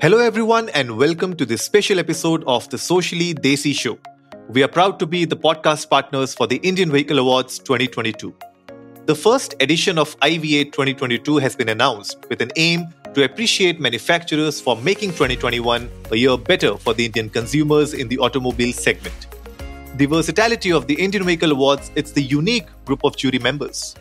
Hello, everyone, and welcome to this special episode of the Socially Desi Show. We are proud to be the podcast partners for the Indian Vehicle Awards 2022. The first edition of IVA 2022 has been announced with an aim to appreciate manufacturers for making 2021 a year better for the Indian consumers in the automobile segment. The versatility of the Indian Vehicle Awards, it's the unique group of jury members.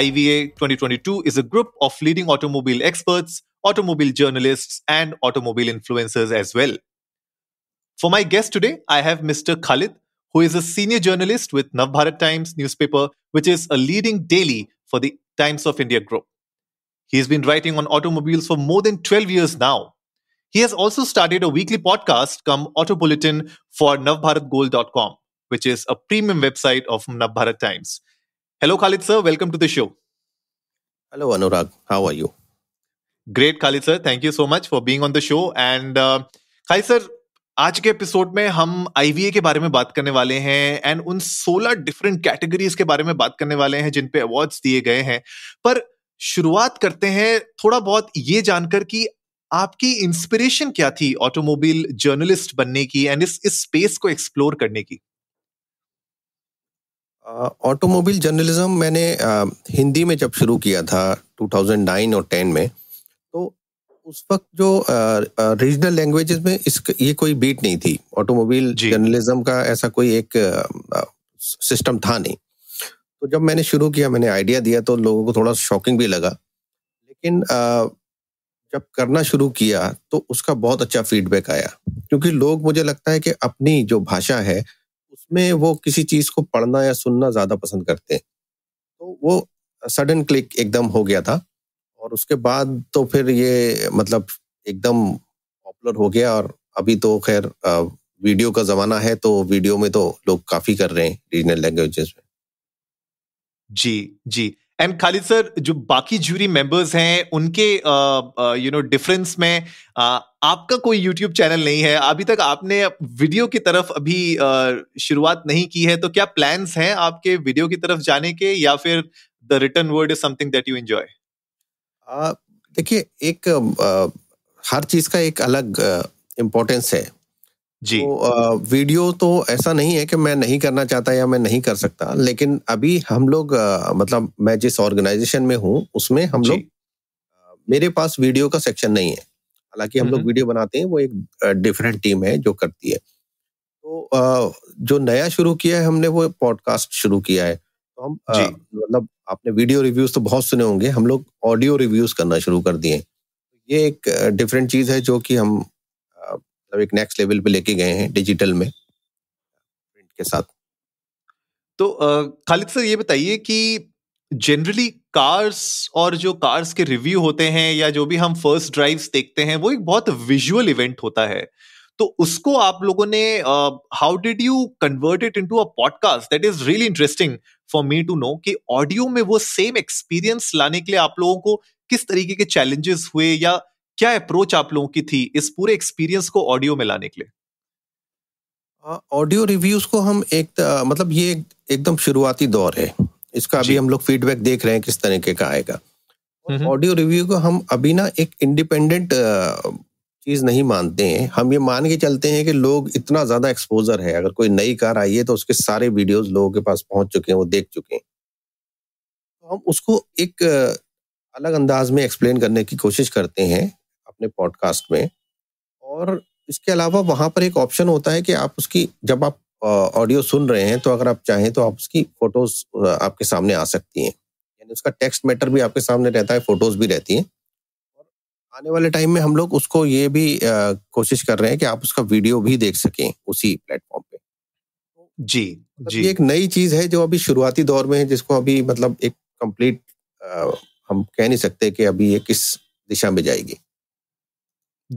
IVA 2022 is a group of leading automobile experts automobile journalists, and automobile influencers as well. For my guest today, I have Mr. Khalid, who is a senior journalist with Navbharat Times newspaper, which is a leading daily for the Times of India group. He has been writing on automobiles for more than 12 years now. He has also started a weekly podcast, Come Auto Bulletin, for navbharatgold.com, which is a premium website of Navbharat Times. Hello, Khalid sir. Welcome to the show. Hello, Anurag. How are you? Great Khalid sir thank you so much for being on the show and Khalid sir आज के episode में हम आई के बारे में बात करने वाले हैं एंड उन 16 डिफरेंट कैटेगरीज के बारे में बात करने वाले हैं जिन पे अवार्ड्स दिए गए हैं पर शुरुआत करते हैं थोड़ा बहुत ये जानकर कि आपकी इंस्पिरेशन क्या थी ऑटोमोबाइल जर्नलिस्ट बनने की एंड इस इस स्पेस को एक्सप्लोर करने की ऑटोमोबाइल uh, जर्नलिज्म मैंने uh, हिंदी में जब शुरू किया था 2009 और 10 में उस वक्त जो रीजनल लैंग्वेजेस में इस ये कोई बीट नहीं थी ऑटोमोबाइल जर्नलिज्म का ऐसा कोई एक सिस्टम था नहीं तो जब मैंने शुरू किया मैंने आइडिया दिया तो लोगों को थोड़ा शॉकिंग भी लगा लेकिन आ, जब करना शुरू किया तो उसका बहुत अच्छा फीडबैक आया क्योंकि लोग मुझे लगता है कि अपनी जो भाषा है उसमें वो किसी चीज को पढ़ना या सुनना ज्यादा पसंद करते हैं तो वो सडन क्लिक एकदम हो गया था और उसके बाद तो फिर ये मतलब एकदम पॉपुलर हो गया और अभी तो खैर वीडियो का जमाना है तो वीडियो में तो लोग काफी कर रहे हैं रीजनल लैंग्वेजेस में जी जी एंड खालिद सर जो बाकी ज्यूरी मेंबर्स हैं उनके यू नो डिफरेंस में आ, आपका कोई यूट्यूब चैनल नहीं है अभी तक आपने वीडियो की तरफ अभी शुरुआत नहीं की है तो क्या प्लान्स हैं आपके वीडियो की तरफ जाने के या फिर the return word is something that you enjoy देखिए एक आ, हर चीज का एक अलग इम्पोर्टेंस है जी तो आ, वीडियो तो ऐसा नहीं है कि मैं नहीं करना चाहता या मैं नहीं कर सकता लेकिन अभी हम लोग आ, मतलब मैं जिस ऑर्गेनाइजेशन में हूँ उसमें हम लोग मेरे पास वीडियो का सेक्शन नहीं है हालांकि हम हम्म, लोग हम्म। वीडियो बनाते हैं वो एक डिफरेंट टीम है जो करती है तो जो नया शुरू किया है हमने वो पॉडकास्ट शुरू किया है तो हम मतलब आपने वीडियो रिव्यूज तो बहुत सुने होंगे हम लोग ऑडियो रिव्यूज करना शुरू कर दिए ये एक डिफरेंट चीज है जो कि हम मतलब एक नेक्स्ट लेवल पे लेके गए हैं डिजिटल में प्रिंट के साथ तो खालिद सर ये बताइए कि जनरली कार्स और जो कार्स के रिव्यू होते हैं या जो भी हम फर्स्ट ड्राइव्स देखते हैं वो एक बहुत विजुअल इवेंट होता है तो उसको आप लोगों ने how did you convert it into a podcast that is really interesting for me to know कि ऑडियो में वो सेम एक्सपीरियंस लाने के लिए आप लोगों को किस तरीके के चैलेंजेस हुए या क्या अप्रोच आप लोगों की थी इस पूरे एक्सपीरियंस को ऑडियो में लाने के लिए ऑडियो हाँ, रिव्यूज को हम एक मतलब ये एक, एकदम शुरुआती दौर है इसका अभी हम लोग फीडबैक देख रहे हैं किस तरीके का आएगा ऑडियो रिव्यू को हम अभी ना एक इंडिपेंडेंट चीज़ नहीं मानते हैं हम ये मान के चलते हैं कि लोग इतना ज़्यादा एक्सपोजर है अगर कोई नई कार आई है तो उसके सारे वीडियोस लोगों के पास पहुंच चुके हैं वो देख चुके हैं तो हम उसको एक अलग अंदाज में एक्सप्लेन करने की कोशिश करते हैं अपने पॉडकास्ट में और इसके अलावा वहां पर एक ऑप्शन होता है कि आप उसकी जब आप ऑडियो सुन रहे हैं तो अगर आप चाहें तो आप उसकी फोटोज आपके सामने आ सकती हैं यानी उसका टेक्स्ट मैटर भी आपके सामने रहता है फोटोज भी रहती हैं आने वाले टाइम में हम लोग उसको ये भी कोशिश कर रहे हैं कि आप उसका वीडियो भी देख सकें उसी प्लेटफॉर्म पे जी मतलब जी एक नई चीज है जो अभी शुरुआती दौर में है जिसको अभी मतलब एक कंप्लीट हम कह नहीं सकते कि अभी ये किस दिशा में जाएगी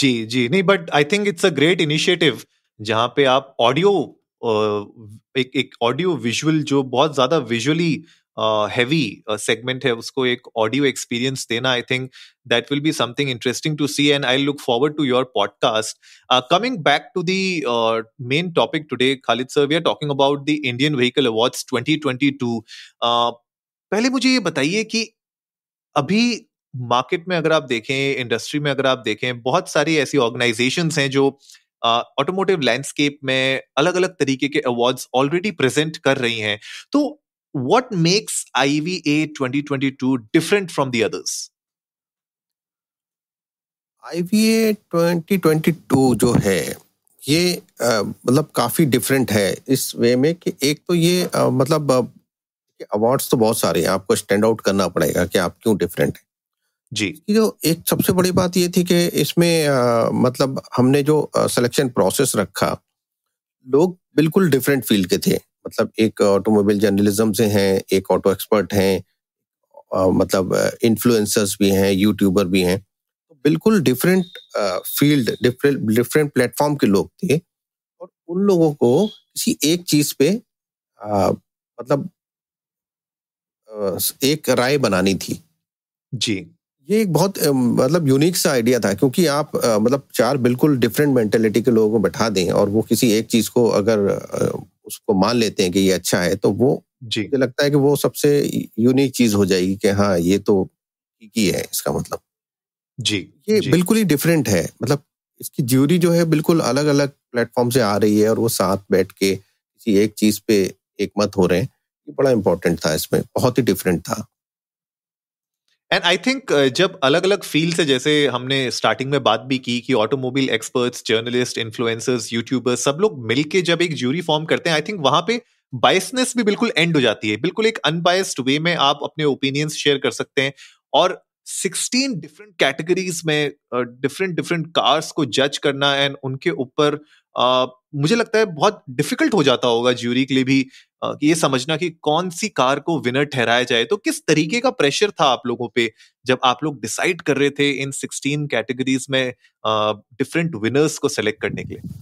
जी जी नहीं but I think it's a great initiative जहाँ पे आप ऑडियो एक एक ऑडियो विजुअल जो बहुत ज्यादा विजुअली हैवी सेगमेंट है उसको एक ऑडियो एक्सपीरियंस देना I think that will be something interesting to see and I look forward to your podcast coming back to the main topic today Khalid sir we are talking about the Indian vehicle awards to पहले मुझे ये बताइए कि अभी market में अगर आप देखें इंडस्ट्री में अगर आप देखें बहुत सारी ऐसी ऑर्गेनाइजेशन हैं जो ऑटोमोटिव uh, लैंडस्केप में अलग अलग तरीके के अवार्ड्स ऑलरेडी प्रेजेंट कर रही हैं तो what makes IVA 2022 different from the others? IVA 2022 जो है ये मतलब काफ़ी डिफरेंट है इस वे में कि एक तो ये आ, मतलब अवार्ड्स तो बहुत सारे हैं आपको स्टैंड आउट करना पड़ेगा कि आप क्यों डिफरेंट हैं जी जो एक सबसे बड़ी बात ये थी कि इसमें आ, मतलब हमने जो सिलेक्शन प्रोसेस रखा लोग बिल्कुल डिफरेंट फील्ड के थे मतलब एक ऑटोमोबाइल जर्नलिज्म से हैं एक ऑटो एक्सपर्ट हैं मतलब इन्फ्लुएंसर्स भी हैं यूट्यूबर भी हैं बिल्कुल different field different different platform के लोग थे और उन लोगों को किसी एक चीज पे आ, मतलब आ, एक राय बनानी थी जी ये एक बहुत मतलब यूनिक सा आइडिया था क्योंकि आप आ, मतलब चार बिल्कुल डिफरेंट मेंटेलिटी के लोगों को बैठा दें और वो किसी एक चीज को अगर उसको मान लेते हैं कि ये अच्छा है तो वो जी मुझे लगता है कि वो सबसे यूनिक चीज हो जाएगी कि हाँ ये तो की है इसका मतलब जी ये जी. बिल्कुल ही डिफरेंट है मतलब इसकी ज्यूरी जो है बिल्कुल अलग अलग प्लेटफॉर्म से आ रही है और वो साथ बैठ के किसी एक चीज पे एक मत हो रहे हैं ये बड़ा इम्पोर्टेंट था इसमें बहुत ही डिफरेंट था एंड आई थिंक जब अलग अलग फील्ड से जैसे हमने स्टार्टिंग में बात भी की कि automobile experts journalist influencers YouTubers सब लोग मिलके जब एक ज्यूरी फॉर्म करते हैं आई थिंक वहां पे बायसनेस भी बिल्कुल एंड हो जाती है बिल्कुल एक अनबायस्ड वे में आप अपने ओपिनियंस शेयर कर सकते हैं और 16 डिफरेंट कैटेगरीज में डिफरेंट डिफरेंट कार्स को जज करना एंड उनके ऊपर uh, मुझे लगता है बहुत डिफिकल्ट हो जाता होगा ज्यूरी के लिए भी ये समझना कि कौन सी कार को विनर ठहराया जाए तो किस तरीके का प्रेशर था आप लोगों पे जब आप लोग डिसाइड कर रहे थे इन 16 कैटेगरीज में डिफरेंट विनर्स को सेलेक्ट करने के लिए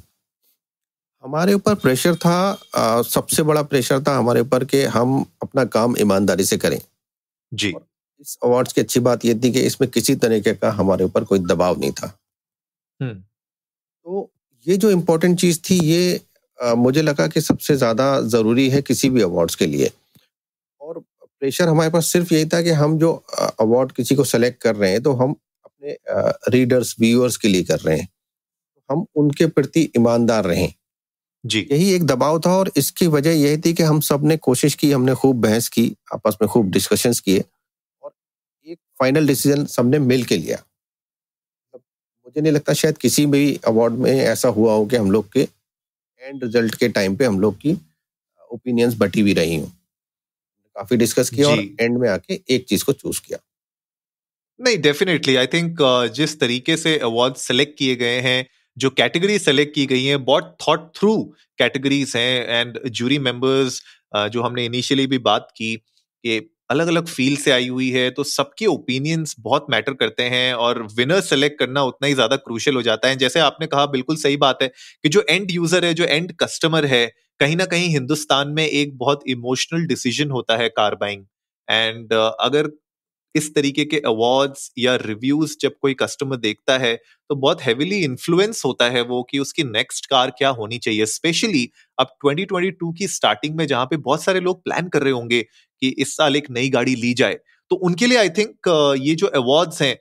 हमारे ऊपर प्रेशर था आ, सबसे बड़ा प्रेशर था हमारे ऊपर कि हम अपना काम ईमानदारी से करें जी इस अवार्ड्स की अच्छी बात यह थी कि इसमें किसी तरीके का हमारे ऊपर कोई दबाव नहीं था हम्म। तो ये जो इम्पोर्टेंट चीज़ थी ये आ, मुझे लगा कि सबसे ज़्यादा ज़रूरी है किसी भी अवार्ड्स के लिए और प्रेशर हमारे पास सिर्फ यही था कि हम जो अवार्ड किसी को सेलेक्ट कर रहे हैं तो हम अपने रीडर्स व्यूअर्स के लिए कर रहे हैं हम उनके प्रति ईमानदार रहें जी यही एक दबाव था और इसकी वजह यही थी कि हम सब ने कोशिश की हमने खूब बहस की आपस में खूब डिस्कशंस किए और एक फाइनल डिसीजन सबने मिल के लिया मुझे नहीं लगता शायद किसी भी अवार्ड में ऐसा हुआ हो कि हम लोग के एंड रिजल्ट के टाइम पे हम लोग की ओपिनियंस uh, बटी हुई रही हूँ काफी डिस्कस किया और एंड में आके एक चीज को चूज किया नहीं डेफिनेटली आई थिंक जिस तरीके से अवार्ड सेलेक्ट किए गए हैं जो कैटेगरी सेलेक्ट की गई हैं बहुत थॉट थ्रू कैटेगरीज हैं एंड जूरी मेंबर्स जो हमने इनिशियली भी बात की कि अलग अलग फील्ड से आई हुई है तो सबके ओपिनियंस बहुत मैटर करते हैं और विनर सेलेक्ट करना उतना ही ज्यादा क्रूशल हो जाता है जैसे आपने कहा बिल्कुल सही बात है कि जो एंड यूजर है जो एंड कस्टमर है कहीं ना कहीं हिंदुस्तान में एक बहुत इमोशनल डिसीजन होता है कार बाइंग एंड अगर इस तरीके के अवार्ड्स या रिव्यूज जब कोई कस्टमर देखता है तो बहुत हेविली इन्फ्लुएंस होता है वो कि उसकी नेक्स्ट कार क्या होनी चाहिए स्पेशली अब 2022 की स्टार्टिंग में जहाँ पे बहुत सारे लोग प्लान कर रहे होंगे कि इस साल एक नई गाड़ी ली जाए तो उनके लिए आई थिंक ये जो अवार्ड्स हैं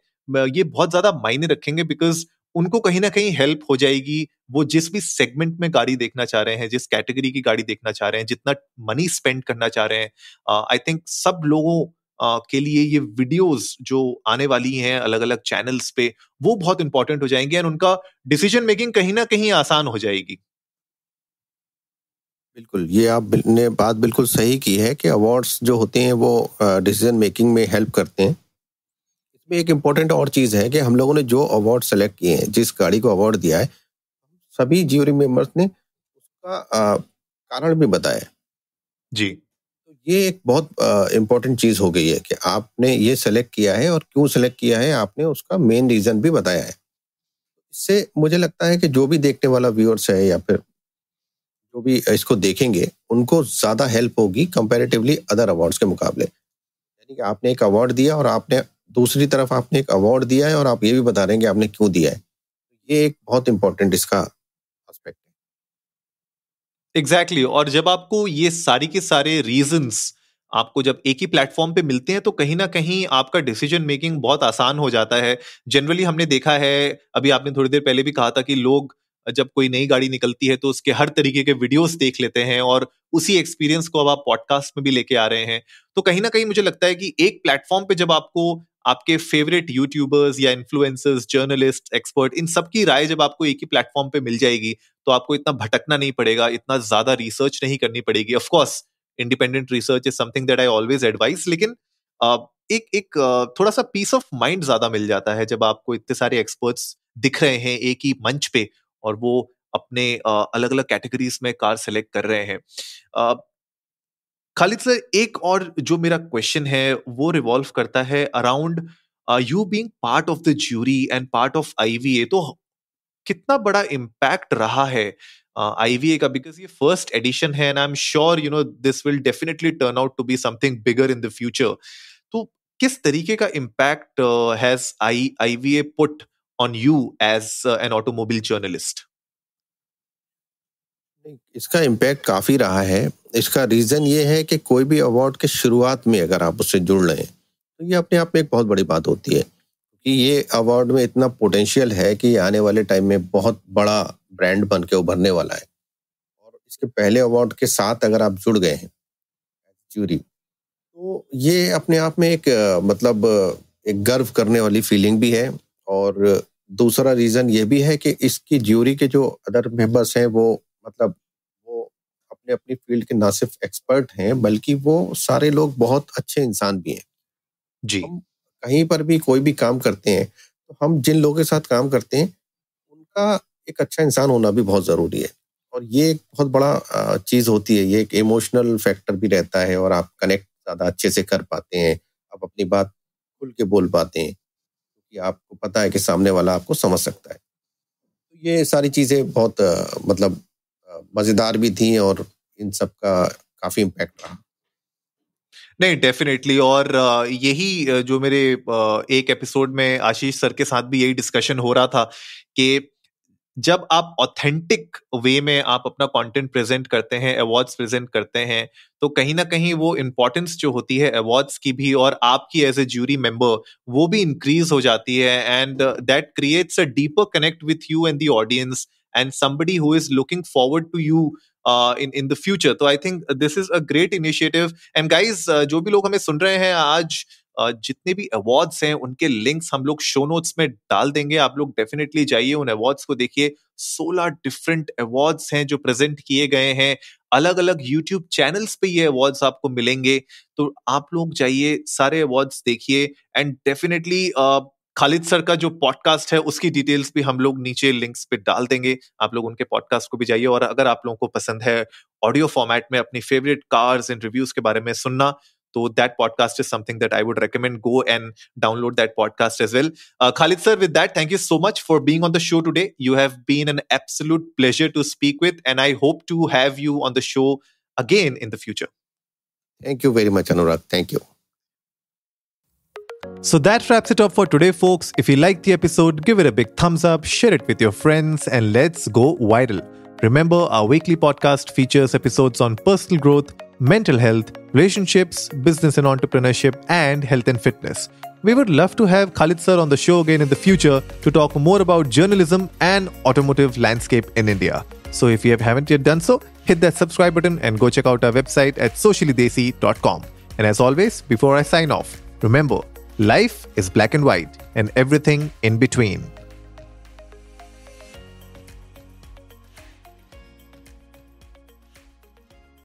ये बहुत ज्यादा मायने रखेंगे बिकॉज उनको कहीं ना कहीं हेल्प हो जाएगी वो जिस भी सेगमेंट में गाड़ी देखना चाह रहे हैं जिस कैटेगरी की गाड़ी देखना चाह रहे हैं जितना मनी स्पेंड करना चाह रहे हैं आई थिंक सब लोगों के लिए ये वीडियोस जो आने वाली हैं अलग अलग चैनल्स पे वो बहुत इंपॉर्टेंट हो जाएंगे एंड उनका डिसीजन मेकिंग कहीं ना कहीं आसान हो जाएगी बिल्कुल ये आपने बात बिल्कुल सही की है कि अवार्ड्स जो होते हैं वो डिसीजन मेकिंग में हेल्प करते हैं इसमें एक इम्पोर्टेंट और चीज़ है कि हम लोगों ने जो अवार्ड सेलेक्ट किए हैं जिस गाड़ी को अवार्ड दिया है सभी ज्यूरी मेंबर्स ने उसका आ, कारण भी बताया जी ये एक बहुत इम्पोर्टेंट चीज हो गई है कि आपने ये सेलेक्ट किया है और क्यों सेलेक्ट किया है आपने उसका मेन रीजन भी बताया है इससे मुझे लगता है कि जो भी देखने वाला व्यूअर्स है या फिर जो भी इसको देखेंगे उनको ज्यादा हेल्प होगी कंपेरेटिवली अदर अवार्ड्स के मुकाबले यानी कि आपने एक अवार्ड दिया और आपने दूसरी तरफ आपने एक अवार्ड दिया है और आप ये भी बता रहे हैं कि आपने क्यों दिया है ये एक बहुत इंपॉर्टेंट इसका एग्जैक्टली exactly. और जब आपको ये सारी के सारे रीजंस आपको जब एक ही प्लेटफॉर्म पे मिलते हैं तो कहीं ना कहीं आपका डिसीजन मेकिंग बहुत आसान हो जाता है जनरली हमने देखा है अभी आपने थोड़ी देर पहले भी कहा था कि लोग जब कोई नई गाड़ी निकलती है तो उसके हर तरीके के वीडियोस देख लेते हैं और उसी एक्सपीरियंस को अब आप पॉडकास्ट में भी लेके आ रहे हैं तो कहीं ना कहीं मुझे लगता है कि एक प्लेटफॉर्म पे जब आपको आपके फेवरेट यूट्यूबर्स या इन्फ्लुएंसर्स जर्नलिस्ट एक्सपर्ट इन सबकी राय जब आपको एक ही प्लेटफॉर्म पे मिल जाएगी तो आपको इतना भटकना नहीं पड़ेगा इतना ज्यादा रिसर्च नहीं करनी पड़ेगी of course independent research is something that I always advice लेकिन एक एक थोड़ा सा पीस ऑफ माइंड ज्यादा मिल जाता है जब आपको इतने सारे एक्सपर्ट्स दिख रहे हैं एक ही मंच पे और वो अपने अलग अलग कैटेगरीज में कार सेलेक्ट कर रहे हैं खालिद सर एक और जो मेरा क्वेश्चन है वो रिवॉल्व करता है around you being part of the jury and part of IVA तो कितना बड़ा इम्पैक्ट रहा है आईवीए uh, का बिकॉज ये फर्स्ट एडिशन है and I am sure you know this will definitely turn out to be something bigger in the future तो किस तरीके का impact has I IVA put on you as an automobile journalist इसका impact काफ़ी रहा है इसका रीज़न ये है कि कोई भी अवार्ड के शुरुआत में अगर आप उससे जुड़ रहे हैं तो ये अपने आप में एक बहुत बड़ी बात होती है कि ये अवार्ड में इतना पोटेंशियल है कि आने वाले टाइम में बहुत बड़ा ब्रांड बन के उभरने वाला है और इसके पहले अवार्ड के साथ अगर आप जुड़ गए हैं जूरी तो ये अपने आप में एक मतलब एक गर्व करने वाली फीलिंग भी है और दूसरा रीज़न ये भी है कि इसकी ज्यूरी के जो अदर मेंबर्स हैं वो मतलब वो अपने अपनी फील्ड के ना सिर्फ एक्सपर्ट हैं बल्कि वो सारे लोग बहुत अच्छे इंसान भी हैं जी कहीं पर भी कोई भी काम करते हैं तो हम जिन लोगों के साथ काम करते हैं उनका एक अच्छा इंसान होना भी बहुत ज़रूरी है और ये एक बहुत बड़ा चीज़ होती है ये एक इमोशनल फैक्टर भी रहता है और आप कनेक्ट ज़्यादा अच्छे से कर पाते हैं आप अपनी बात खुल के बोल पाते हैं क्योंकि तो आपको पता है कि सामने वाला आपको समझ सकता है तो ये सारी चीज़ें बहुत मतलब मज़ेदार भी थी और इन सब का काफ़ी इम्पैक्ट रहा नहीं डेफिनेटली और यही जो मेरे एक एपिसोड में आशीष सर के साथ भी यही डिस्कशन हो रहा था कि जब आप ऑथेंटिक वे में आप अपना कंटेंट प्रेजेंट करते हैं अवार्ड्स प्रेजेंट करते हैं तो कहीं ना कहीं वो इम्पोर्टेंस जो होती है अवार्ड्स की भी और आपकी एज ए ज्यूरी मेंबर वो भी इंक्रीज हो जाती है and that creates a deeper connect with you and the audience and somebody who is looking forward to you uh, in in the future तो I think this is a great initiative and guys जो भी लोग हमें सुन रहे हैं आज Uh, जितने भी अवार्ड्स हैं उनके लिंक्स हम लोग शो नोट्स में डाल देंगे आप लोग डेफिनेटली जाइए उन अवार्ड्स को देखिए 16 डिफरेंट अवार्ड्स हैं जो प्रेजेंट किए गए हैं अलग अलग यूट्यूब चैनल्स पे ये अवार्ड्स आपको मिलेंगे तो आप लोग जाइए सारे अवार्ड्स देखिए एंड डेफिनेटली खालिद सर का जो पॉडकास्ट है उसकी डिटेल्स भी हम लोग नीचे लिंक्स पे डाल देंगे आप लोग उनके पॉडकास्ट को भी जाइए और अगर आप लोगों को पसंद है ऑडियो फॉर्मेट में अपनी फेवरेट कार्स एंड रिव्यूज के बारे में सुनना तो that podcast is something that I would recommend go and download that podcast as well Khalid sir with that thank you so much for being on the show today you have been an absolute pleasure to speak with and I hope to have you on the show again in the future thank you very much Anurag thank you So that wraps it up for today, folks. If you liked the episode, give it a big thumbs up, share it with your friends, and let's go viral. Remember, our weekly podcast features episodes on personal growth, mental health, relationships, business and entrepreneurship, and health and fitness. We would love to have Khalid sir on the show again in the future to talk more about journalism and automotive landscape in India. So if you haven't yet done so, hit that subscribe button and go check out our website at sociallydesi.com. And as always, before I sign off, remember Life is black and white, and everything in between.